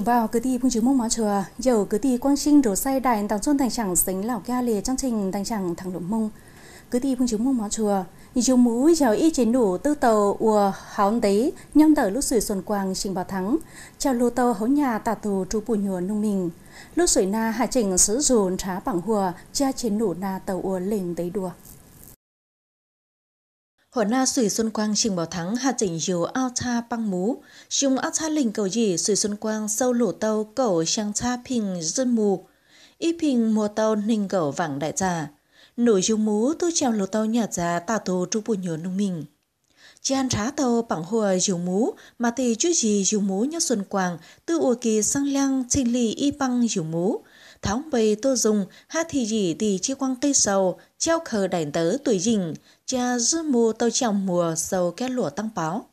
chúng vào cứ thì phương chữ mông má chừa giờ cứ thì quang sinh đồ say đài tàng xuân thành chẳng sánh lão ca lề trong trình thành chẳng thằng lũng mông cứ thì phun chữ mông má chừa dù mũi chào y chiến đủ tư tàu ùa hóng đấy nhâm tờ lúc sủi xuân quang trình bảo thắng chào lô tàu hấu nhà tà tù trụ bù nhùa nông mình lúc sủi na hà trình sử dùn trá bằng hùa cha chiến đủ na tàu ùa lình đấy đùa Hỏa na sủi xuân quang trình bảo thắng hạ chỉnh dù ao cha băng mú. Dùng ao cha lình cầu gì sủi xuân quang sâu lỗ tàu cầu sang cha phình dân mù. Y phình mùa tàu ninh cầu vàng đại trà. Nổi dùng mú tu trèo lỗ tàu nhà già tà tù trung bù nhớ nông mình. Chian trá tàu bằng hồ dù mú, mà thì chú gì dù mú nhớ xuân quang, tư ua kỳ sang lăng trình lì y băng dù mú tháng về tô dùng hát thì gì thì chi quăng cây sầu treo khờ đảnh tớ tuổi dình cha dư mù tâu trọng mùa sầu két lụa tăng báo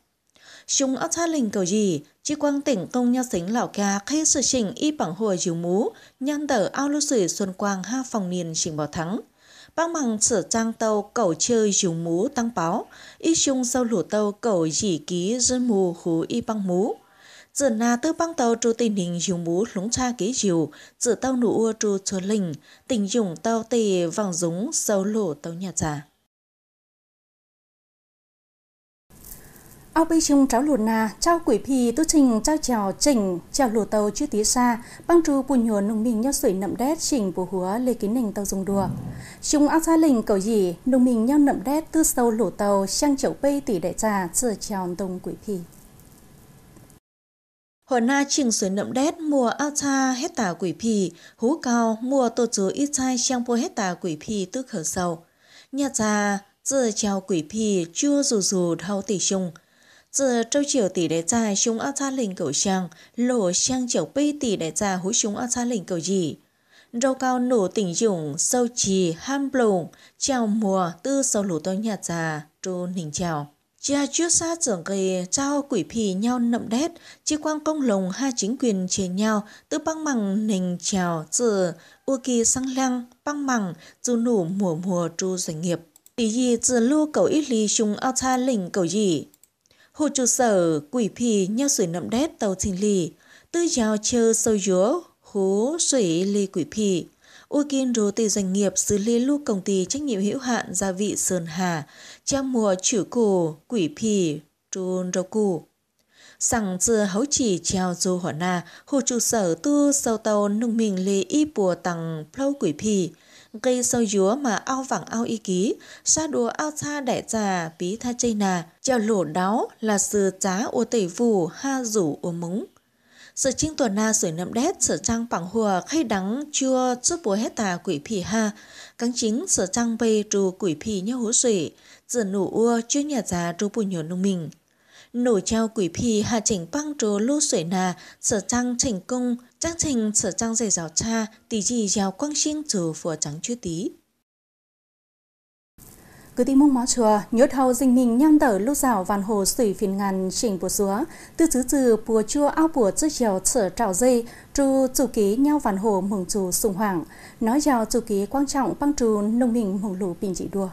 chúng ở tha lình cầu gì chi quang tỉnh công nhau xính lão ca khi sự chỉnh y bằng hồ diều mú nhân tờ ao lưu sử xuân quang ha phòng niên chỉnh bảo thắng bác bằng sở trang tàu cầu chơi chiếu mú tăng báo y chung sau lũ tàu cầu chỉ ký dân mù hú y băng mú giờ na tư băng tàu trụ tình hình dùng bú lúng cha ký chiều giờ tàu nụ ua trụ chúa linh tình dùng tàu tì vòng dúng sâu lỗ tàu nhà già ao bi chung cháu lụt na cháu quỷ phi tư trình cháu trèo chỉnh trèo lụt tàu chưa tí xa băng tru bùn nhuồn nông mình nhau sủi nậm đét chỉnh bù húa lê kín nình tàu dùng đùa chung ao xa lình cầu gì nông mình nhau nậm đét tư sâu lụt tàu sang chậu bay tỷ đại trà sửa trèo tông quỷ phi Hồn na chỉnh sửa nậm đét mùa hết hecta quỷ phì, hú cao mùa tổ chú ít chai trang hết hecta quỷ phì tư khở sầu. Nhà già, giờ chào quỷ phì chưa dù dù thâu tỷ chung. Giờ trâu chiều tỷ đế già chúng alta lình cầu trang, lộ trang chậu bi tỷ đế già hú chúng alta lình cầu gì. Râu cao nổ tỉnh dụng, sâu trì, ham lùng, chào mùa tư sâu lũ tôi nhà già, trô nình chào. Chia trước xa trưởng gầy trao quỷ phì nhau nậm đét, chi quang công lồng hai chính quyền chế nhau, tư băng mẳng nình trèo từ ua kỳ sang lăng, băng mẳng, dù nủ mùa mùa tru doanh nghiệp. Tỷ gì từ lưu cầu ít lý chung ao tha lình cầu gì. Hồ trụ sở quỷ phì nhau sủi nậm đét tàu thình lì, tư giáo chơ sâu dúa, hú sủi lì quỷ phì. Ukin rô tê doanh nghiệp xử lý lưu công ty trách nhiệm hữu hạn gia vị Sơn Hà, trang mùa chữ cổ, quỷ phì, trôn rô cụ. Sẵng dừa hấu chỉ treo dù hỏa nà hồ trụ sở tư sâu tàu nung mình lê y bùa tặng plau quỷ phì, gây sâu dúa mà ao vẳng ao y ký, xa đùa ao xa đại trà bí tha chây nà, treo lổ đáo là sư giá ô tẩy vù ha rủ ô múng. Sở trinh tuần na sửa nậm đét sở trang bằng hùa khay đắng chưa chút bố hết tà quỷ phì ha. Cắn chính sở trang bê trù quỷ phì như hố sủy. Giờ nổ ua chưa nhà già trù bù nhỏ nông mình. Nổ treo quỷ phì hà chỉnh băng trù lưu sủy nà sở trang chỉnh công. Trang trình sở trang dày rào cha tỷ gì giàu quang xinh trù phùa trắng chưa tí. Cứ tí mong máu chùa, nhốt hầu dinh mình nhăm tở lúc rào vàn hồ sủy phiền ngàn chỉnh bùa xúa, tư chứ trừ bùa chua ao bùa chưa dèo sở trào dây, trù chủ ký nhau vàn hồ mừng trù sùng hoàng, nói dèo chủ ký quan trọng băng trù nông mình mừng lũ bình dị đua.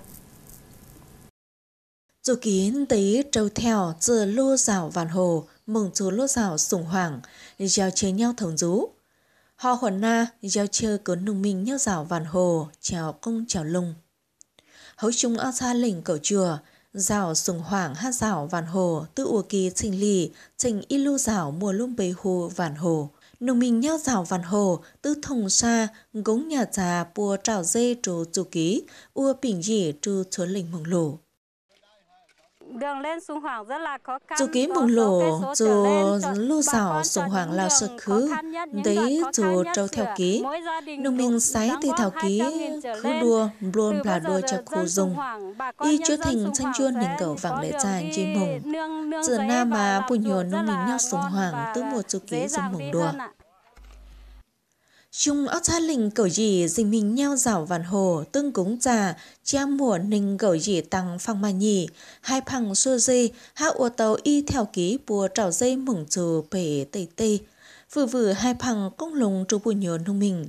Chủ ký tế trâu theo trừ lô rào vàn hồ, mừng trù lô rào sùng hoàng, dèo chế nhau thống rú. Họ huẩn na, dèo chơ cớ nông mình nhau rào vàn hồ, chào công chào lùng hấu chúng ở xa lỉnh cầu chùa, rào sùng hoảng hát rào vàn hồ, tư ua kỳ trình lì, trình y lưu rào mùa lung bê hồ vàn hồ. Nông mình nhau rào vàn hồ, tư thông xa, gống nhà già bùa trào dê trù chủ ký, ua bình dị trù chuốn lỉnh mừng lụ đường lên hoàng rất là khó khăn. Chú kiếm bùng lộ, chú lưu dạo sổng hoàng là sự khứ, đấy chú trâu theo ký. Nông minh sái thì thảo ký, khứ đua, luôn à, là đua cho khu dùng. Y chưa thành tranh chuôn nền cầu vàng lễ dài chi mùng. Giờ nam mà bùi nhuồn nông minh nhau sổng hoàng, tức mùa chú ký dùng mùng đua. Chung ớt xa lình cẩu gì dình mình nheo rào vạn hồ, tương cúng già, cha mùa ninh cẩu gì tăng phăng mà nhì, hai phăng xua dây hạ ua tàu y theo ký bùa trào dây mừng trừ bể tây tê Vừa vừa hai phăng công lùng trù bùi nhớ nông mình.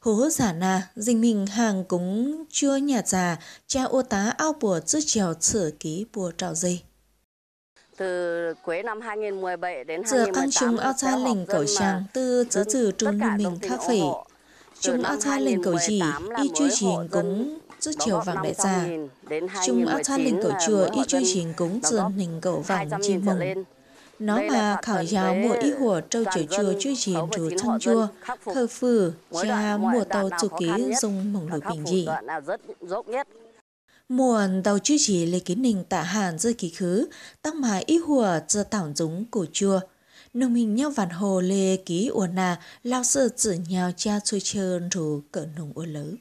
hố giả na dình mình hàng cúng chưa nhà già, cha ô tá ao bùa trước chèo sửa ký bùa trào dây từ cuối năm 2017 đến 2018, chúng ao tha lình cầu trang từ chớ trừ trung như mình khác phỉ. Chúng ao tha lình cầu gì, y truy trình cũng giữ chiều vàng đại già Chúng ao tha lình cầu chùa y truy trình cũng dường hình cầu vàng chim mừng. Nó mà khảo giáo mùa y hùa trâu chở chùa truy trình trù thăng chùa khờ phử, cha mùa tàu chủ ký dùng mỏng lửa bình dị muộn đầu chứ chỉ lấy kiến nình tạ hàn rơi kỳ khứ, tăng mà y hùa dơ tảo giống cổ chua. Nông hình nhau vạn hồ lê ký ua nà, lao sơ tử nhau cha xuôi trơn rủ cỡ nông ua lớn.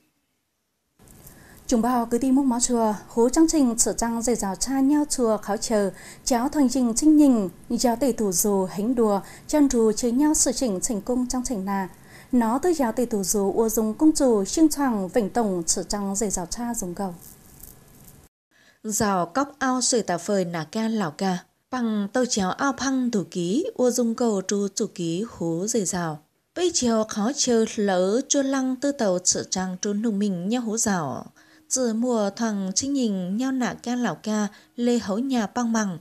Chúng bao cứ đi múc máu chùa, hố trang trình sở trăng dày dào cha nhau chùa kháo chờ, cháo thành trình trinh nhìn, giáo tỷ thủ dù hánh đùa, chân rù chế nhau sự chỉnh trình cung trang trình nà. Nó tới giáo tỷ thủ dù ua dùng cung chủ, xương tràng vảnh tổng sở trăng dày dào cha dùng cầu. Giàu cóc ao sửa tà phơi nà ca lào ca. Bằng tàu chéo ao phăng thủ ký, ua dung cầu tru chủ ký hú dày rào. Bây chiều khó chờ lỡ chua lăng tư tàu trợ trang trốn nụ mình nhau hú rào. từ mùa thằng chính nhìn nhau nạ ca lào ca lê hấu nhà băng bằng.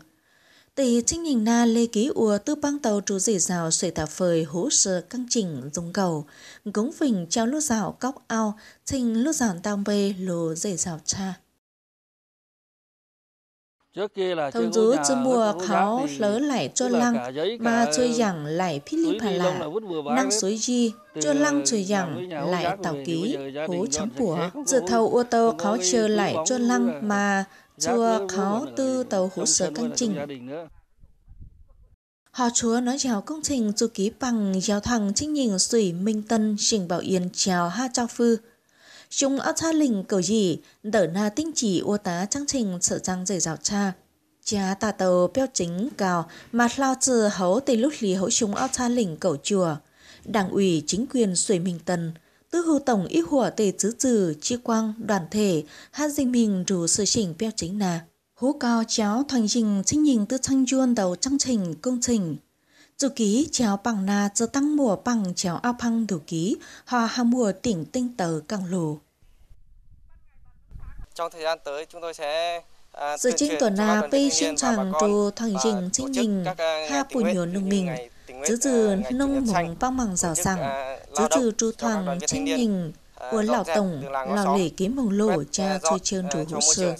Tỷ chính nhìn na lê ký ua tư băng tàu trú dì rào sợi tà phơi hú sơ căng chỉnh dùng cầu. Gống phình treo lúc rào cóc ao, trình lúc rào tam bê lô dì rào cha. Thông dú chưa mua khó lỡ lại cho lăng, mà chơi rằng lại phít linh phà lạ, năng suối gì cho lăng chơi rằng lại tàu ký, hố chấm của. Dự thầu ô tô khó chờ lại cho lăng mà chưa khó tư tàu hố sở căng trình. Họ chúa nói chào công trình dù ký bằng giáo thằng trinh nhìn sủy minh tân trình bảo yên chào ha trao phư chúng ở cha lình cầu gì, đỡ na tinh chỉ ô tá trang trình sợ trang dễ dạo cha. Cha tà tàu béo chính cao mà lao từ hấu từ lúc lý hấu chúng ở cha lình cầu chùa. Đảng ủy chính quyền suy mình tần, tư hưu tổng ít hùa tề chứ trừ, chi quang, đoàn thể, hát dinh mình rủ sự chỉnh béo chính nà. Hú cao cháu thoành trình trinh nhìn tư trang duôn đầu trang trình công trình. Dù ký chéo bằng na giờ tăng mùa bằng chéo ao phăng thủ ký, hòa hà mùa tỉnh tinh tờ càng lù. Sự à, à, à, trình tuần là bây xin chẳng trù thằng trình chính mình ha bùi nhuồn nước mình giữ dư nông mộng băng mẳng rào sẵn giữ dư tru thoảng chính mình của lão tổng lão lễ kiếm mông lộ cha chơi trơn trù hữu sơ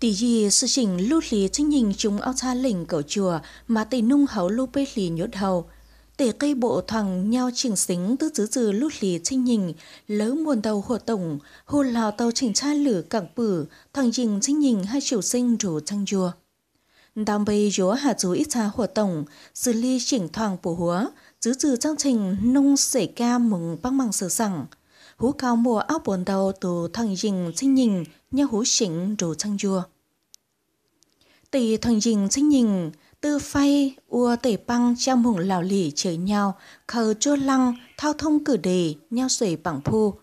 tỷ gì sự chỉnh lưu lý chính nhìn chúng ao tha lỉnh cầu chùa mà tỷ nung hấu lưu bê lì nhốt hầu để cây bộ thoảng nhau chỉnh xính tư chứ dư lút lì trinh nhìn, lỡ muôn đầu hộ tổng, hù lò tàu chỉnh tra lửa cảng bử, thoảng dình trinh nhìn hai chiều sinh rủ trăng chùa đam bay gió hạ chú ít cha hộ tổng, xử ly chỉnh thoảng bổ húa, chứ dư trang trình nông sể ca mừng băng bằng sờ sẵng. Hú cao mùa áo bồn đầu từ thằng dình trinh nhìn, nhau hú chỉnh rủ trăng chùa Tỷ thằng dình trinh nhìn, tư phay ua tể băng trăm hùng lào lì chở nhau khờ chua lăng thao thông cử đề nhau xuể bằng phu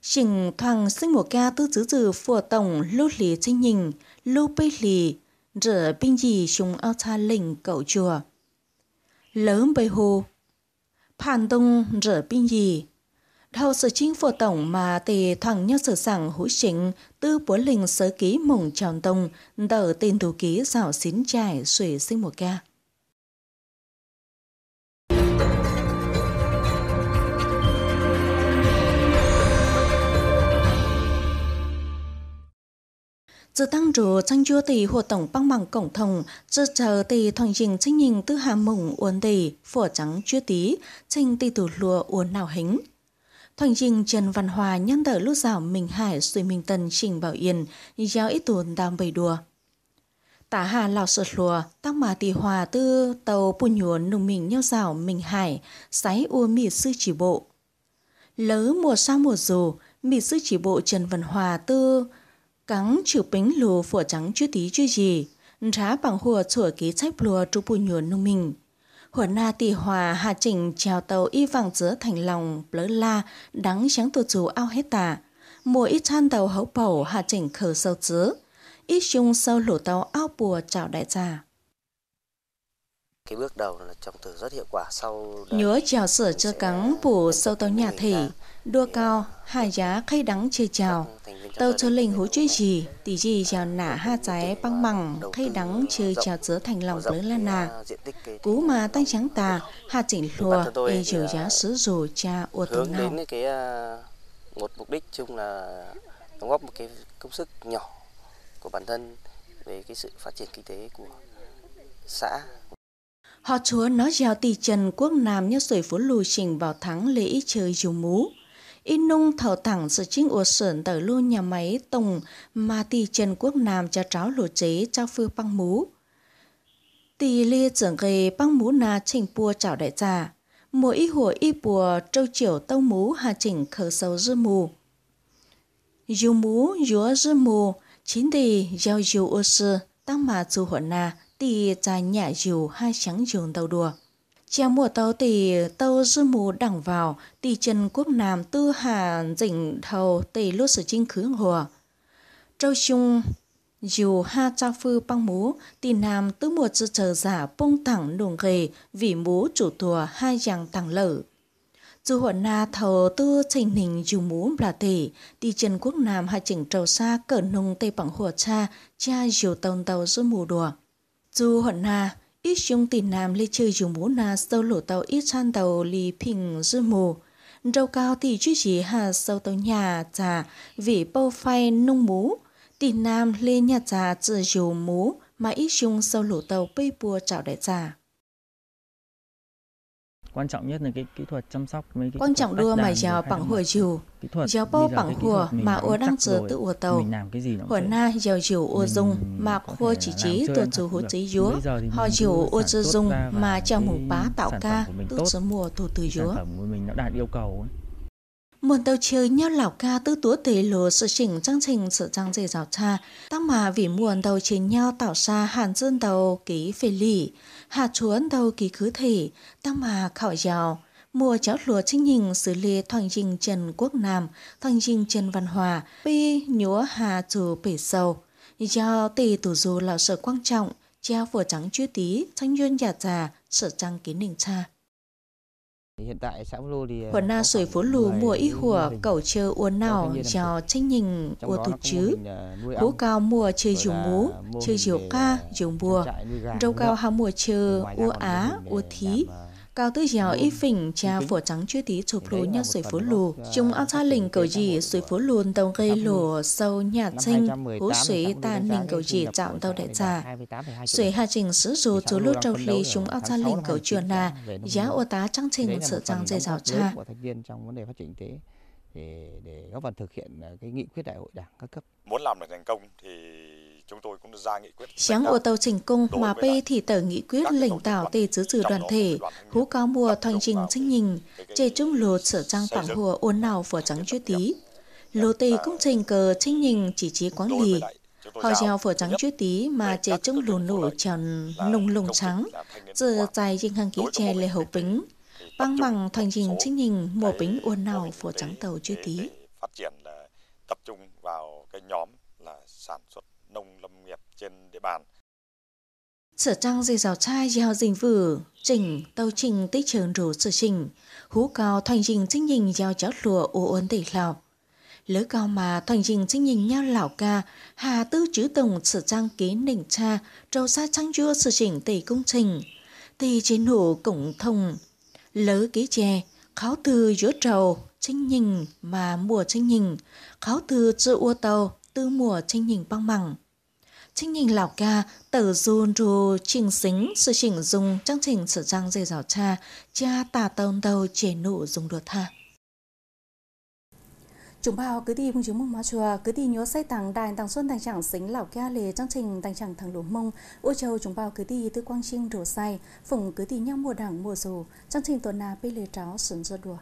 chỉnh thoảng sinh một ca tư chữ trừ phùa tổng lưu lì tranh nhìn lưu bê lì rỡ binh gì chúng ao tha lình cậu chùa lớn bê hồ phản đông rỡ binh gì Đầu sự chính phủ tổng mà tỷ thoảng nhân sự sẵn hữu chính tư bố linh sớ ký mùng tròn tông đỡ tên thủ ký dạo xín trải xuể sinh một ca. từ tăng rủ tranh chua tỷ hồ tổng băng bằng cổng thông, dự chờ tỷ thoảng trình trách nhìn tư hà mùng uốn tỷ, phổ trắng chưa tí, trình tỷ thủ lùa uốn nào hình Thoành trình Trần Văn Hòa nhân tờ lúc dạo Minh Hải Suy Minh Tân Trình Bảo Yên Giao ít tuần đang bày đùa Tả hà lào sợt lùa Tăng mà tì hòa tư tàu bù nhuồn Nùng mình nhau dạo Minh Hải sái ua mì sư chỉ bộ Lớ mùa sao mùa dù Mì sư chỉ bộ Trần Văn Hòa tư Cắn chữ bính lù phổ trắng chưa tí chưa gì Rá bằng hùa chủa ký chép lùa Trú bù nhuồn nùng mình Hỏa na tỷ hòa hà chỉnh trèo tàu y vàng giữa thành lòng lỡ la đắng trắng tổ chú ao hết tà. Mùa ít than tàu hấu bầu hà chỉnh khờ sâu chứ. Ít chung sâu lũ tàu ao bùa chào đại gia. Cái bước đầu là trồng thử rất hiệu quả sau Nhớ trèo sửa chưa cắn bù sâu tàu nhà thị, đua cao, à, hà giá khay đắng chê trèo. Tàu cho lình hố chuyên gì, tỷ gì chào nả ha trái băng mẳng, thay đắng chơi chào giữa thành lòng lớn lan nà. Cú mà tăng trắng tà, hạ chỉnh lùa, ê chiều giá à, sứ dù cha uột tướng nào. đến cái à, một mục đích chung là đóng góp một cái công sức nhỏ của bản thân về cái sự phát triển kinh tế của xã Họ chúa nó giàu tỷ trần quốc nam như sởi phố lùi trình vào thắng lễ chơi dù mú nung thở thẳng sự chính ủa sườn tới lô nhà máy tùng mà tỷ Trần Quốc Nam cho tráo lùa chế cho phư băng mú. Tỷ lê trưởng gây băng mú na trình bua chảo đại trà. Mùa y hùa y bùa trâu chiều tông mú hà chỉnh khờ sâu dư mù. Dù mú dúa dư mù, chính tỷ giao dù ủa sơ, tăng mà dù hồn na, tỷ trà nhả dù hai trắng giường đầu đùa. Chèo mùa tàu thì tàu dư mù đẳng vào, tỷ trần quốc nam tư hà dỉnh thầu tỷ lô sử chinh khứ hùa. Châu chung dù ha cha phư băng mú, tỷ nam tứ mùa dư chờ giả bông thẳng nùng ghề vì mú chủ tùa hai dạng thẳng lở. Dù hồn na thầu tư trình hình dù mú là tỷ, tỷ trần quốc nam hai chỉnh trầu xa cỡ nung tây bằng hùa cha, cha dù tàu tàu dư mù đùa. Dù hồn na ít chung tỉnh nam lê chơi dùng bố na sâu lỗ tàu ít chan tàu lì phình dư mù rau cao thì chú chỉ hà sâu tàu nhà trà vì bao phai nung mú tỉnh nam lê nhà trà chơi dùng mú mà ít chung sâu lỗ tàu bây bùa chảo đại trà quan trọng nhất là cái kỹ thuật chăm sóc mấy cái quan trọng đưa mà giáo bằng hồi chiều giáo bao bằng hùa mà ua đang chờ tự ua tàu hồi na giáo chiều ua dung mà khua chỉ trí tự chủ hữu trí dúa họ chiều ua chơ dung mà chào mùng bá tạo ca tự sớm mùa thủ từ dúa mình nó đạt yêu cầu ấy. Một tàu chiều nhau lão ca tư túa tế lúa sự chỉnh trang trình sự trang dề giáo cha, tăng mà vì muộn tàu chiến nhau tạo ra hàn dân tàu ký phê lì, hạ chuốn tàu ký khứ thể, tăng mà khảo giàu. Mùa cháu lúa chính nhìn xử lý thoảng trình Trần Quốc Nam, thoảng trình Trần Văn Hòa, bi nhúa hà chủ bể sầu. Do tỷ tủ dù là sự quan trọng, treo vừa trắng chưa tí, thanh duyên giả già, sự trang kín đình cha. Hồn na sưởi phố lù mùa ít hùa cẩu chơ uốn nào cho tranh nhìn ua tụt chứ. Hú cao mùa chơi dùng mú, chơi diều ca, dùng bùa. Râu cao hao mùa chơ ua á, ua thí. Ờ, cao tư giáo y vâng. phỉnh cha phổ trắng chưa tí chụp lúa nhau suối phố lù chúng ao tha lình cầu gì suối phố luôn tàu gây lù sâu nhà trinh hú suối ta nình cầu gì chạm tàu đại trà suối hà trình sử dù chú lưu trâu lý chúng ao tha lình cầu chuyện là giá ô tá trăng trình sự trang dây giáo cha để góp phần thực hiện ờ, cái nghị quyết đại hội đảng các cấp. Muốn làm được thành công thì chúng tôi cũng ra nghị quyết. Sáng ô tàu trình cung mà bê thì tờ nghị quyết lãnh đạo tề chứ trừ đoàn thể, hú cao mùa thành trình sinh nhìn, chê trung lột sở trang phản hùa ôn nào phở trắng chưa tí. Lô tề cũng trình cờ sinh nhìn chỉ trí quán lì, họ gieo phở trắng chút tí mà chế trung lùn lủ tròn nung lùng trắng giờ dài dinh hàng ký chè lệ hậu bính băng bằng thành trình chính nhìn mùa bính uôn nào phở trắng tàu chút tí phát triển tập trung vào cái nhóm là sản xuất nông lâm nghiệp trên địa bàn. Sở trăng dì dào trai giao dình vử, trình tàu trình tích trường rủ sở trình, hú cao thành trình trinh nhìn giao chó lùa ô ôn tỷ lọc. Lỡ cao mà thành trình trinh nhìn nhau lão ca, hà tư chứ tổng sở trăng ký nỉnh cha, trâu xa trăng chua sở trình tỷ công trình. Tỷ trên hủ cổng thông, lỡ ký chè, kháo từ giữa trầu, trinh nhìn mà mùa trinh nhìn, kháo từ giữa ô tàu, tư mùa tranh nhìn băng mẳng. Tranh nhìn lào ca, tờ dùn rù trình xính sự chỉnh dùng trang trình sử trang dây dào cha, cha tà tông đầu chế nụ dùng đột tha. Chúng bao cứ đi mong chứng mông mà chùa, cứ đi nhớ say tàng đài tàng xuân tàng chẳng xính lão ca lề trang trình tàng chẳng thằng lũng mông, ô châu chúng bao cứ đi tư quang chim rổ say, phùng cứ đi nhau mùa đảng mùa dù, trang trình tuần nà bê lề tráo sườn ruột đùa.